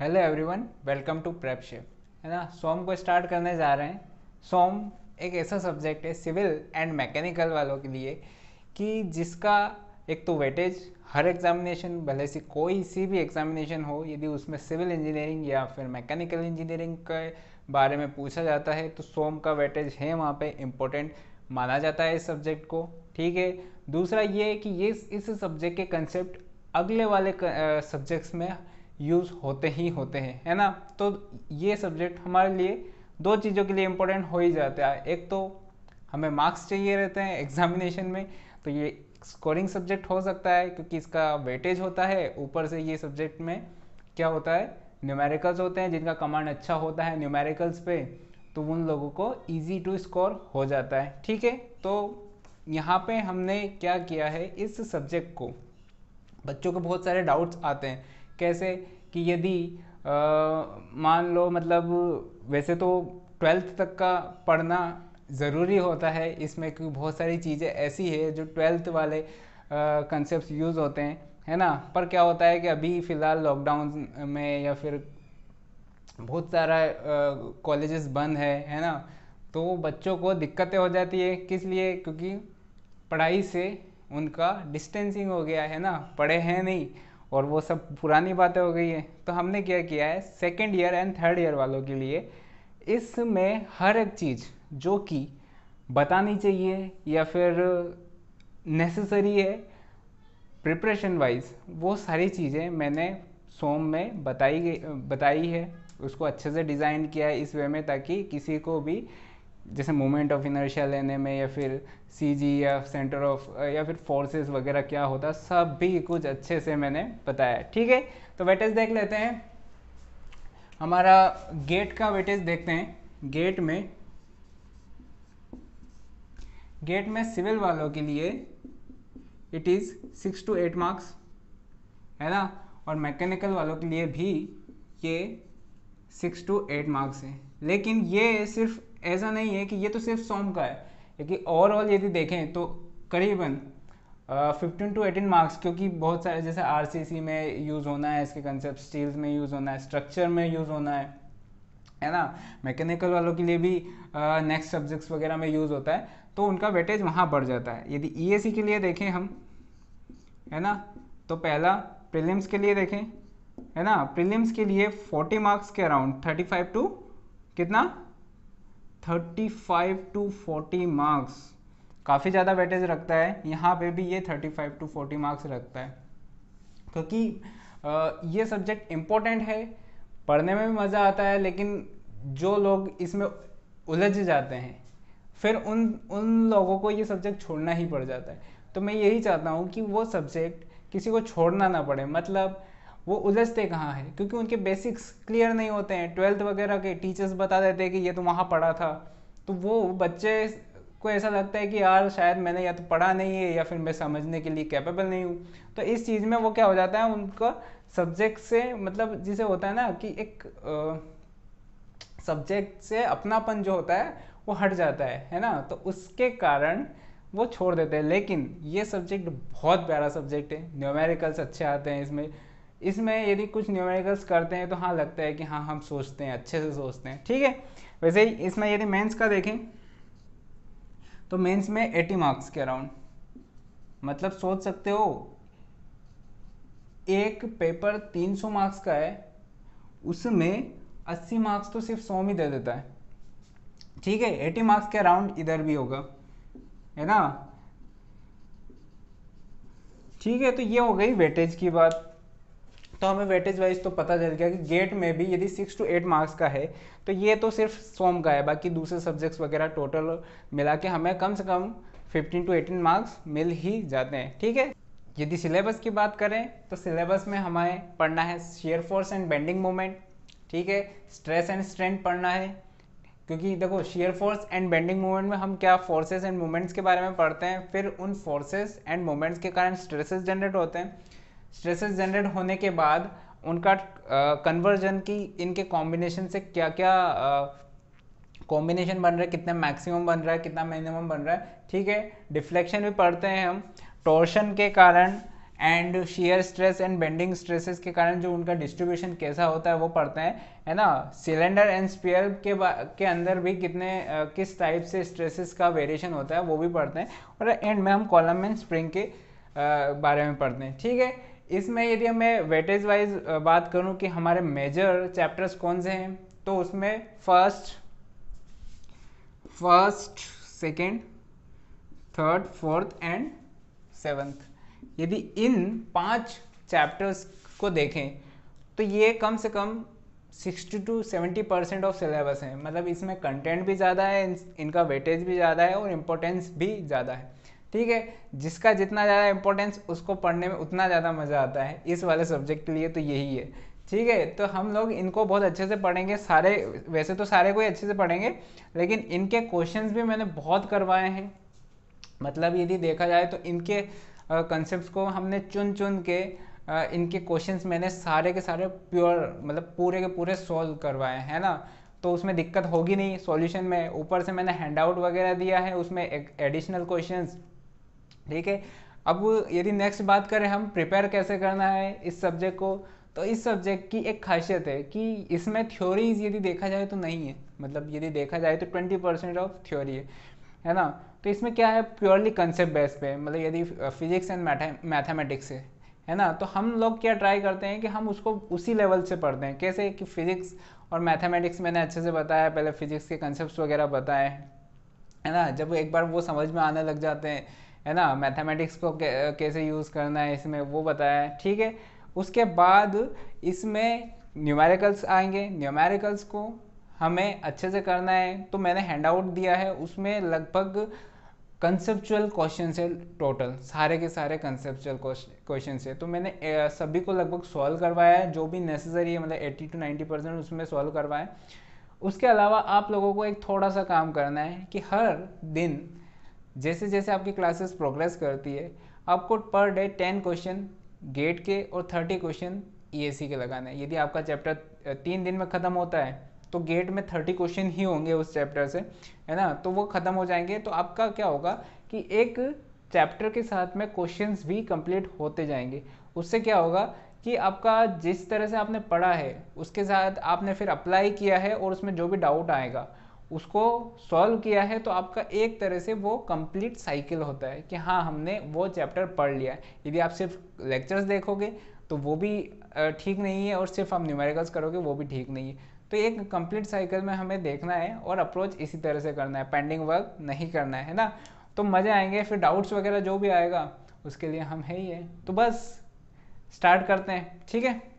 hello everyone welcome to prep है ना सोम को स्टार्ट करने जा रहे हैं सोम एक ऐसा सब्जेक्ट है सिविल एंड मैकेनिकल वालों के लिए कि जिसका एक तो वेटेज हर एग्जामिनेशन भले से कोई सी भी एग्जामिनेशन हो यदि उसमें सिविल इंजीनियरिंग या फिर मैकेनिकल इंजीनियरिंग के बारे में पूछा जाता है तो सोम का वेटेज है वहाँ पे इम्पोर्टेंट माना जाता है इस सब्जेक्ट को ठीक है दूसरा ये है कि ये इस सब्जेक्ट के कंसेप्ट अगले वाले सब्जेक्ट्स में यूज़ होते ही होते हैं है ना तो ये सब्जेक्ट हमारे लिए दो चीज़ों के लिए इम्पोर्टेंट हो ही जाता है एक तो हमें मार्क्स चाहिए रहते हैं एग्जामिनेशन में तो ये स्कोरिंग सब्जेक्ट हो सकता है क्योंकि इसका वेटेज होता है ऊपर से ये सब्जेक्ट में क्या होता है न्यूमेरिकल्स होते हैं जिनका कमांड अच्छा होता है न्यूमेरिकल्स पे तो उन लोगों को ईजी टू स्कोर हो जाता है ठीक है तो यहाँ पे हमने क्या किया है इस सब्जेक्ट को बच्चों को बहुत सारे डाउट्स आते हैं कैसे कि यदि मान लो मतलब वैसे तो ट्वेल्थ तक का पढ़ना ज़रूरी होता है इसमें क्योंकि बहुत सारी चीज़ें ऐसी है जो ट्वेल्थ वाले कंसेप्ट यूज़ होते हैं है ना पर क्या होता है कि अभी फ़िलहाल लॉकडाउन में या फिर बहुत सारा कॉलेजेस बंद है है ना तो बच्चों को दिक्कतें हो जाती है किस लिए क्योंकि पढ़ाई से उनका डिस्टेंसिंग हो गया है ना पढ़े हैं नहीं और वो सब पुरानी बातें हो गई है तो हमने क्या किया है second year and third year वालों के लिए इसमें हर एक चीज़ जो कि बतानी चाहिए या फिर नेसेसरी है प्रिपरेशन वाइज वो सारी चीज़ें मैंने सोम में बताई गई बताई है उसको अच्छे से डिज़ाइन किया है इस वे में ताकि किसी को भी जैसे मोमेंट ऑफ इनर्शिया लेने में या फिर सी या सेंटर ऑफ या फिर फोर्सेस वगैरह क्या होता सब भी कुछ अच्छे से मैंने बताया ठीक है तो वेटेज देख लेते हैं हमारा गेट का वेटेज देखते हैं गेट में गेट में सिविल वालों के लिए it is six to eight marks है ना और मैकेनिकल वालों के लिए भी ये सिक्स टू एट मार्क्स है लेकिन ये सिर्फ ऐसा नहीं है कि ये तो सिर्फ सॉम का है लेकिन ओवरऑल यदि देखें तो करीबन फिफ्टीन टू एटीन मार्क्स क्योंकि बहुत सारे जैसे आर में यूज़ होना है इसके कंसेप्ट स्टील्स में यूज़ होना है स्ट्रक्चर में यूज़ होना है है ना मैकेनिकल वालों के लिए भी नेक्स्ट सब्जेक्ट्स वगैरह में यूज़ होता है तो उनका वेटेज वहाँ बढ़ जाता है यदि ई e के लिए देखें हम है ना तो पहला प्रिलिम्स के लिए देखें है ना प्रीलिम्स के लिए 40 मार्क्स के अराउंड 35 टू कितना 35 टू 40 मार्क्स काफ़ी ज़्यादा वेटेज रखता है यहाँ पे भी ये 35 टू 40 मार्क्स रखता है क्योंकि ये सब्जेक्ट इम्पोर्टेंट है पढ़ने में भी मज़ा आता है लेकिन जो लोग इसमें उलझ जाते हैं फिर उन उन लोगों को ये सब्जेक्ट छोड़ना ही पड़ जाता है तो मैं यही चाहता हूँ कि वो सब्जेक्ट किसी को छोड़ना ना पड़े मतलब वो उलझते कहाँ हैं क्योंकि उनके बेसिक्स क्लियर नहीं होते हैं ट्वेल्थ वगैरह के टीचर्स बता देते हैं कि ये तो वहाँ पढ़ा था तो वो बच्चे को ऐसा लगता है कि यार शायद मैंने या तो पढ़ा नहीं है या फिर मैं समझने के लिए कैपेबल नहीं हूँ तो इस चीज़ में वो क्या हो जाता है उनका सब्जेक्ट से मतलब जिसे होता है ना कि एक सब्जेक्ट से अपनापन जो होता है वो हट जाता है है ना तो उसके कारण वो छोड़ देते हैं लेकिन ये सब्जेक्ट बहुत प्यारा सब्जेक्ट है न्यूमेरिकल्स अच्छे आते हैं इसमें इसमें यदि कुछ न्यूमेरिकल्स करते हैं तो हाँ लगता है कि हाँ हम सोचते हैं अच्छे से सोचते हैं ठीक है वैसे ही इसमें यदि मेंस का देखें तो मेंस में 80 मार्क्स के अराउंड मतलब सोच सकते हो एक पेपर 300 मार्क्स का है उसमें 80 मार्क्स तो सिर्फ सौ में दे देता है ठीक है एटी मार्क्स के अराउंड इधर भी होगा है ना ठीक है तो ये हो गई वेटेज की बात तो हमें वेटेज वाइज तो पता चल गया कि गेट में भी यदि सिक्स टू एट मार्क्स का है तो ये तो सिर्फ सोम का है बाकी दूसरे सब्जेक्ट्स वगैरह टोटल मिला के हमें कम से कम फिफ्टीन टू एटीन मार्क्स मिल ही जाते हैं ठीक है यदि सिलेबस की बात करें तो सिलेबस में हमें पढ़ना है shear force and bending moment ठीक है स्ट्रेस एंड स्ट्रेंथ पढ़ना है क्योंकि देखो shear force and bending moment में हम क्या फोर्सेस एंड मूवमेंट्स के बारे में पढ़ते हैं फिर उन फोर्सेस एंड मोमेंट्स के कारण स्ट्रेसेस जनरेट होते हैं स्ट्रेसेस जनरेट होने के बाद उनका कन्वर्जन uh, की इनके कॉम्बिनेशन से क्या क्या कॉम्बिनेशन uh, बन रहा है कितना मैक्सिमम बन रहा है कितना मिनिमम बन रहा है ठीक है डिफ्लेक्शन भी पढ़ते हैं हम टोर्शन के कारण and shear stress and bending stresses के कारण जो उनका डिस्ट्रीब्यूशन कैसा होता है वो पढ़ते हैं है ना सिलेंडर एंड स्पेयर के के अंदर भी कितने uh, किस टाइप से स्ट्रेसेस का वेरिएशन होता है वो भी पढ़ते हैं और एंड में हम कॉलम एंड स्प्रिंग के uh, बारे में पढ़ते हैं ठीक है इसमें यदि मैं वेटेज वाइज बात करूं कि हमारे मेजर चैप्टर्स कौन से हैं तो उसमें first first second third fourth and seventh यदि इन पांच चैप्टर्स को देखें तो ये कम से कम 60 टू 70 परसेंट ऑफ सिलेबस है मतलब इसमें कंटेंट भी ज़्यादा है इनका वेटेज भी ज़्यादा है और इम्पोर्टेंस भी ज़्यादा है ठीक है जिसका जितना ज़्यादा इम्पोर्टेंस उसको पढ़ने में उतना ज़्यादा मज़ा आता है इस वाले सब्जेक्ट के लिए तो यही है ठीक है तो हम लोग इनको बहुत अच्छे से पढ़ेंगे सारे वैसे तो सारे को ही अच्छे से पढ़ेंगे लेकिन इनके क्वेश्चंस भी मैंने बहुत करवाए हैं मतलब यदि देखा जाए तो इनके कंसेप्ट को हमने चुन चुन के आ, इनके क्वेश्चंस मैंने सारे के सारे प्योर मतलब पूरे के पूरे सॉल्व करवाए हैं ना तो उसमें दिक्कत होगी नहीं सॉल्यूशन में ऊपर से मैंने हैंड आउट वगैरह दिया है उसमें एडिशनल क्वेश्चंस ठीक है अब यदि नेक्स्ट बात करें हम प्रिपेयर कैसे करना है इस सब्जेक्ट को तो इस सब्जेक्ट की एक खासियत है कि इसमें थ्योरीज यदि देखा जाए तो नहीं है मतलब यदि देखा जाए तो ट्वेंटी परसेंट ऑफ थ्योरी है है ना तो इसमें क्या है प्योरली कंसेप्ट बेस पे मतलब यदि फिजिक्स एंड मैथमेटिक्स है है ना तो हम लोग क्या ट्राई करते हैं कि हम उसको उसी लेवल से पढ़ते हैं कैसे कि फिजिक्स और मैथमेटिक्स मैंने अच्छे से बताया पहले फिजिक्स के कंसेप्ट वगैरह बताए है ना जब एक बार वो समझ में आने लग जाते हैं है ना मैथमेटिक्स को कैसे यूज़ करना है इसमें वो बताया ठीक है उसके बाद इसमें न्यूमेरिकल्स आएंगे न्यूमेरिकल्स को हमें अच्छे से करना है तो मैंने हैंड आउट दिया है उसमें लगभग कंसेप्चुअल क्वेश्चन है टोटल सारे के सारे कंसेप्चुअल क्वेश्चन है तो मैंने सभी को लगभग सॉल्व करवाया है जो भी नेसेसरी है मतलब 80 टू 90 परसेंट उसमें सॉल्व करवाया उसके अलावा आप लोगों को एक थोड़ा सा काम करना है कि हर दिन जैसे जैसे आपकी क्लासेस प्रोग्रेस करती है आपको per day ten question gate के और थर्टी क्वेश्चन ई के लगाना है यदि आपका चैप्टर तीन दिन में ख़त्म होता है तो गेट में थर्टी क्वेश्चन ही होंगे उस चैप्टर से है ना तो वो ख़त्म हो जाएंगे तो आपका क्या होगा कि एक चैप्टर के साथ में क्वेश्चन भी कंप्लीट होते जाएंगे उससे क्या होगा कि आपका जिस तरह से आपने पढ़ा है उसके साथ आपने फिर अप्लाई किया है और उसमें जो भी डाउट आएगा उसको सॉल्व किया है तो आपका एक तरह से वो कंप्लीट साइकिल होता है कि हाँ हमने वो चैप्टर पढ़ लिया है यदि आप सिर्फ लेक्चर्स देखोगे तो वो भी ठीक नहीं है और सिर्फ आप न्यूमेरिकल्स करोगे वो भी ठीक नहीं है तो एक कंप्लीट साइकिल में हमें देखना है और अप्रोच इसी तरह से करना है पेंडिंग वर्क नहीं करना है ना तो मज़े आएंगे फिर डाउट्स वगैरह जो भी आएगा उसके लिए हम है ही है तो बस स्टार्ट करते हैं ठीक है